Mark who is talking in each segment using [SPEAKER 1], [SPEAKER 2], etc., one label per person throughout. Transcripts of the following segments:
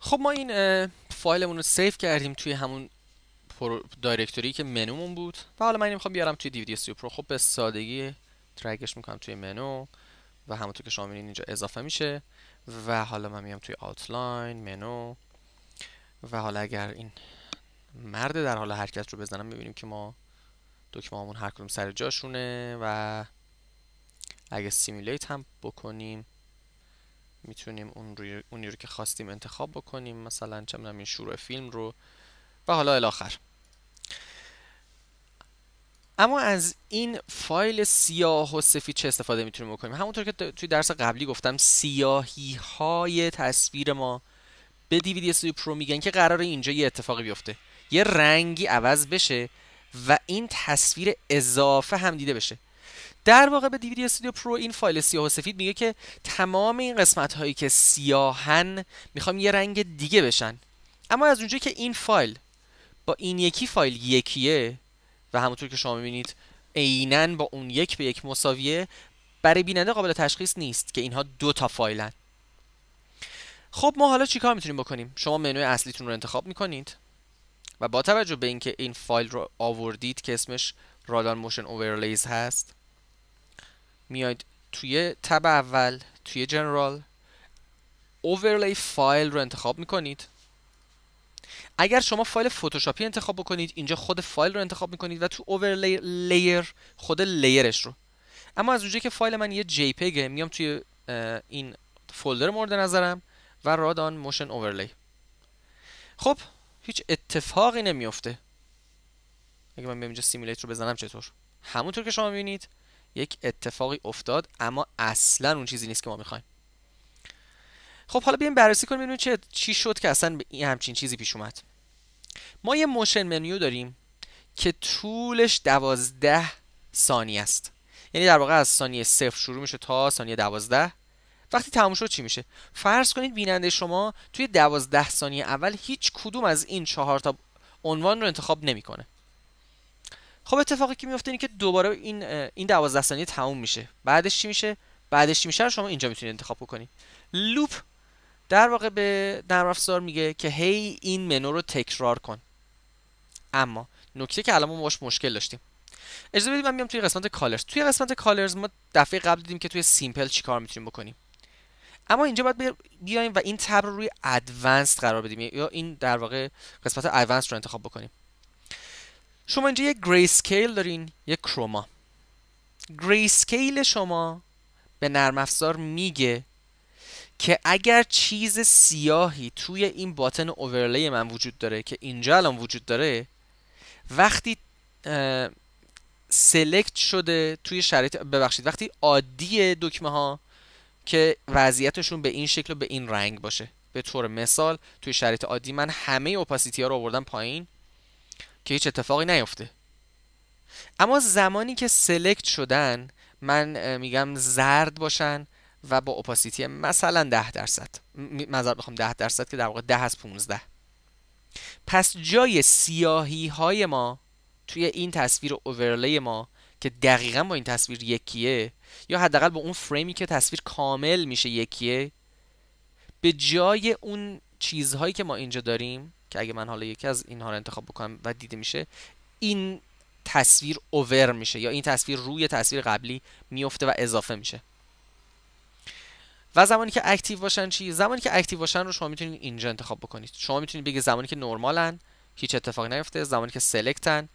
[SPEAKER 1] خب ما این فایلمون رو سیف کردیم توی همون دایرکتوری که منومون بود و حالا من اینو میخوام بیارم توی دیویدی استودیو پرو خب به سادگی ترگش میکنم توی منو و همونطور که شما اینجا اضافه میشه و حالا من میام توی آتلاین منو و حالا اگر این مرد در حال حرکت رو بزنم میبینیم که ما دکمه همون هر کدوم سر جاشونه و اگه سیمیلیت هم بکنیم میتونیم اون روی اونی رو که خواستیم انتخاب بکنیم مثلا چه این شروع فیلم رو و حالا الاخر اما از این فایل سیاه و سفید چه استفاده میتونیم بکنیم همونطور که توی درس قبلی گفتم سیاهی های تصویر ما به DVD Studio Pro میگن که قرار اینجا یه اتفاقی بیفته یه رنگی عوض بشه و این تصویر اضافه هم دیده بشه در واقع به دیویدی استودیو پرو این فایل سیاه و سفید میگه که تمام این قسمت هایی که سیاهن میخوام یه رنگ دیگه بشن اما از اونجایی که این فایل با این یکی فایل یکیه و همونطور که شما میبینید عینا با اون یک به یک مساویه برای بیننده قابل تشخیص نیست که اینها دو تا فایلن خب ما حالا چیکار میتونیم بکنیم شما منوی اصلیتون رو انتخاب میکنید و با توجه به اینکه این فایل رو آوردید که اسمش رادان موشن اوورلیز هست میاید توی تب اول توی جنرال اوورلی فایل رو انتخاب میکنید اگر شما فایل فتوشاپی انتخاب بکنید اینجا خود فایل رو انتخاب میکنید و تو اوورلی لیر خود لیرش رو اما از اونجایی که فایل من یه جی پیگه میام توی این فولدر مورد نظرم و رادان موشن اوورلی خب هیچ اتفاقی نمیفته اگه من اینجا سیمیلیت رو بزنم چطور همونطور که شما میبینید یک اتفاقی افتاد اما اصلا اون چیزی نیست که ما میخوایم خب حالا بیایم بررسی کنیم ببینیم چه چی شد که اصلا این همچین چیزی پیش اومد ما یه موشن منیو داریم که طولش دوازده ثانیه است یعنی در واقع از ثانیه صفر شروع میشه تا ثانیه دوازده وقتی تموم شد چی میشه فرض کنید بیننده شما توی دوازده ثانیه اول هیچ کدوم از این چهار تا عنوان رو انتخاب نمیکنه خب اتفاقی که میفته اینه که دوباره این این 12 ثانیه تموم میشه بعدش چی میشه بعدش چی میشه شما اینجا میتونید انتخاب بکنید لوپ در واقع به نرم افزار میگه که هی این منو رو تکرار کن اما نکته که الان ما باش مشکل داشتیم اجازه بدید من میام توی قسمت کالرز توی قسمت کالرز ما دفعه قبل دیدیم که توی سیمپل کار میتونیم بکنیم اما اینجا باید بیایم و این تب رو روی ادوانس قرار بدیم یا این در واقع قسمت ادوانس رو انتخاب بکنیم شما اینجا یه گری سکیل دارین یه کروما گری سکیل شما به نرم افزار میگه که اگر چیز سیاهی توی این باتن اوورلی من وجود داره که اینجا الان وجود داره وقتی سلکت شده توی شرایط ببخشید وقتی عادی دکمه ها که وضعیتشون به این شکل و به این رنگ باشه به طور مثال توی شرایط عادی من همه اپاسیتی ها رو آوردم پایین که هیچ اتفاقی نیفته اما زمانی که سلکت شدن من میگم زرد باشن و با اپاسیتی مثلا ده درصد مذار بخوام ده درصد که در واقع 10 از 15 پس جای سیاهی های ما توی این تصویر اوورلی ما که دقیقا با این تصویر یکیه یا حداقل با اون فریمی که تصویر کامل میشه یکیه به جای اون چیزهایی که ما اینجا داریم که اگه من حالا یکی از اینها رو انتخاب بکنم و دیده میشه این تصویر اوور میشه یا این تصویر روی تصویر قبلی میفته و اضافه میشه و زمانی که اکتیو باشن چی زمانی که اکتیو باشن رو شما میتونید اینجا انتخاب بکنید شما میتونید بگید زمانی که نرمالن هیچ اتفاق نیفته زمانی که سلکتن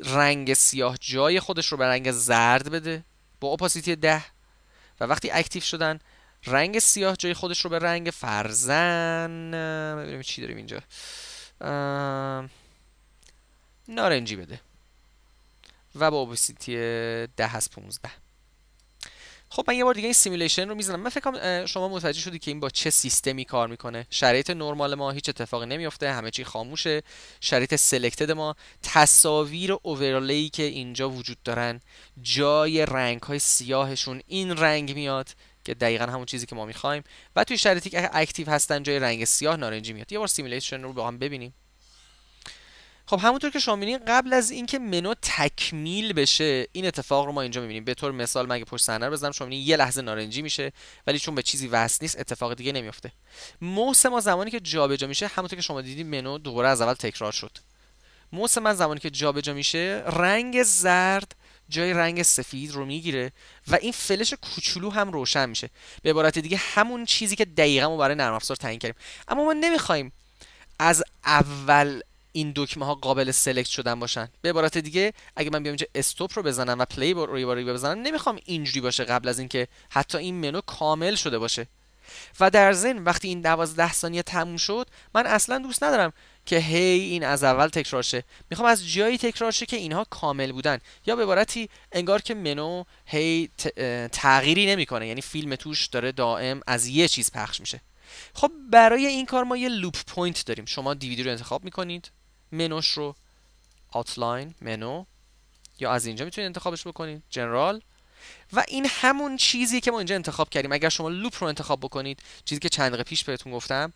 [SPEAKER 1] رنگ سیاه جای خودش رو به رنگ زرد بده با اپاسیتی 10 و وقتی اکتیو شدن رنگ سیاه جای خودش رو به رنگ فرزن ببینیم چی داریم اینجا نارنجی بده و با اوبسیتی 10 از 15 خب من یه بار دیگه این سیمولیشن رو میزنم من فکر شما متوجه شدی که این با چه سیستمی کار میکنه شرایط نرمال ما هیچ اتفاقی نمیفته همه چی خاموشه شرایط سلکتد ما تصاویر اوورلی که اینجا وجود دارن جای رنگ های سیاهشون این رنگ میاد که دقیقا همون چیزی که ما میخوایم و توی شرایطی که اکتیو هستن جای رنگ سیاه نارنجی میاد یه بار سیمولیشن رو با هم ببینیم خب همونطور که شما میبینید قبل از اینکه منو تکمیل بشه این اتفاق رو ما اینجا میبینیم به طور مثال مگه پشت صحنه رو بزنم شما میبینید یه لحظه نارنجی میشه ولی چون به چیزی وصل نیست اتفاق دیگه نمیافته موس ما زمانی که جابجا جا میشه همونطور که شما دیدید منو دوباره از اول تکرار شد موس من زمانی که جابجا میشه رنگ زرد جای رنگ سفید رو میگیره و این فلش کوچولو هم روشن میشه به عبارت دیگه همون چیزی که دقیقا ما برای نرم افزار تعیین کردیم اما ما نمیخوایم از اول این دکمه ها قابل سلکت شدن باشن به عبارت دیگه اگه من بیام اینجا استوپ رو بزنم و پلی رو بزنم نمیخوام اینجوری باشه قبل از اینکه حتی این منو کامل شده باشه و در ضمن وقتی این دوازده ثانیه تموم شد من اصلا دوست ندارم که هی این از اول تکرار شه میخوام از جایی تکرار شه که اینها کامل بودن یا به عبارتی انگار که منو هی تغییری نمیکنه یعنی فیلم توش داره دائم از یه چیز پخش میشه خب برای این کار ما یه لوپ پوینت داریم شما دیویدی رو انتخاب میکنید منوش رو آتلاین منو یا از اینجا میتونید انتخابش بکنید جنرال و این همون چیزی که ما اینجا انتخاب کردیم اگر شما لوپ رو انتخاب بکنید چیزی که چند دقیقه پیش بهتون گفتم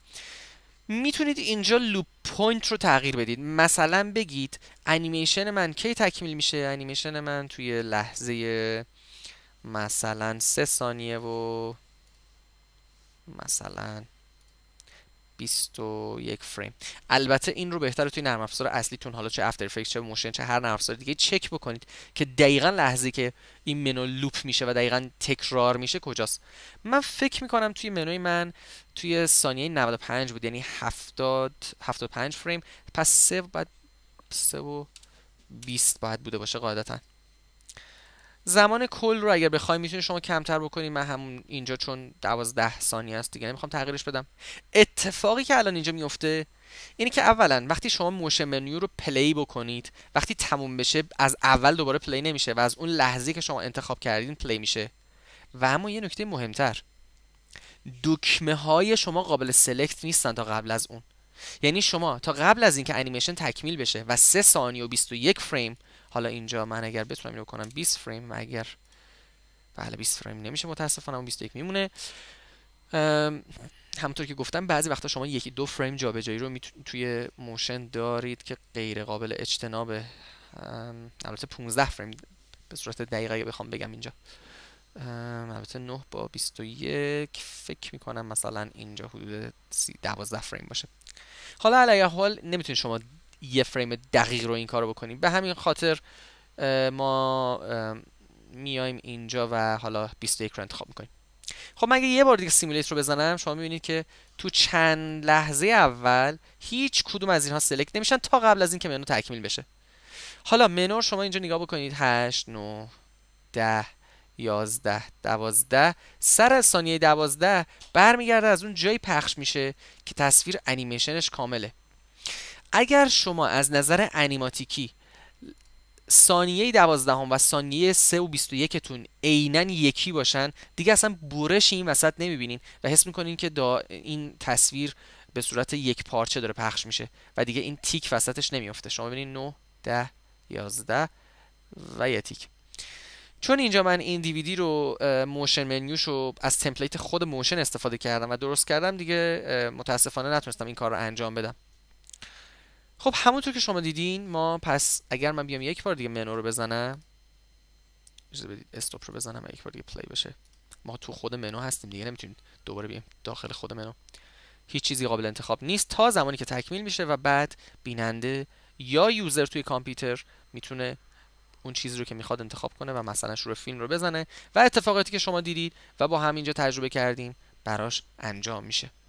[SPEAKER 1] میتونید اینجا لوپ پوینت رو تغییر بدید مثلا بگید انیمیشن من کی تکمیل میشه انیمیشن من توی لحظه مثلا سه ثانیه و مثلا یک فریم البته این رو بهتره توی نرم افزار اصلیتون حالا چه افتر افکت چه موشن چه هر نرم افزار دیگه چک بکنید که دقیقا لحظه که این منو لوپ میشه و دقیقا تکرار میشه کجاست من فکر میکنم توی منوی من توی ثانیه 95 بود یعنی 70 75 فریم پس 3 بعد و 20 باید بوده باشه قاعدتا زمان کل رو اگر بخوایم میتونید شما کمتر بکنید من همون اینجا چون دوازده ثانیه است دیگه نمیخوام تغییرش بدم اتفاقی که الان اینجا میفته اینه که اولا وقتی شما موشن منیو رو پلی بکنید وقتی تموم بشه از اول دوباره پلی نمیشه و از اون لحظه که شما انتخاب کردین پلی میشه و اما یه نکته مهمتر دکمه های شما قابل سلکت نیستن تا قبل از اون یعنی شما تا قبل از اینکه انیمیشن تکمیل بشه و 3 ثانیه و 21 فریم حالا اینجا من اگر بتونم اینو کنم 20 فریم اگر بله 20 فریم نمیشه متاسفانه 21 میمونه همونطور که گفتم بعضی وقتا شما یکی دو فریم جابجایی رو توی موشن دارید که غیر قابل اجتنابه البته 15 فریم به صورت دقیقه بخوام بگم اینجا البته 9 با 21 فکر میکنم مثلا اینجا حدود 12 فریم باشه حالا علیه حال نمیتونید شما یه فریم دقیق رو این کار رو بکنیم به همین خاطر ما میایم اینجا و حالا 21 رو انتخاب میکنیم خب مگه یه بار دیگه سیمولیت رو بزنم شما میبینید که تو چند لحظه اول هیچ کدوم از اینها سلکت نمیشن تا قبل از اینکه منو تکمیل بشه حالا منور شما اینجا نگاه بکنید 8 9 10 11 12 سر از ثانیه 12 برمیگرده از اون جایی پخش میشه که تصویر انیمیشنش کامله اگر شما از نظر انیماتیکی ثانیه دوازدهم و ثانیه سه و بیست و یکتون عینا یکی باشن دیگه اصلا برش این وسط نمیبینین و حس میکنین که دا این تصویر به صورت یک پارچه داره پخش میشه و دیگه این تیک وسطش نمیافته شما ببینین 9 ده 11 و یه تیک چون اینجا من این دیویدی رو موشن منیوش رو از تمپلیت خود موشن استفاده کردم و درست کردم دیگه متاسفانه نتونستم این کار رو انجام بدم خب همونطور که شما دیدین ما پس اگر من بیام یک بار دیگه منو رو بزنم اجازه بدید استاپ رو بزنم و یک بار دیگه پلی بشه ما تو خود منو هستیم دیگه نمیتونیم دوباره بیایم داخل خود منو هیچ چیزی قابل انتخاب نیست تا زمانی که تکمیل میشه و بعد بیننده یا یوزر توی کامپیوتر میتونه اون چیزی رو که میخواد انتخاب کنه و مثلا شروع فیلم رو بزنه و اتفاقاتی که شما دیدید و با همینجا تجربه کردیم براش انجام میشه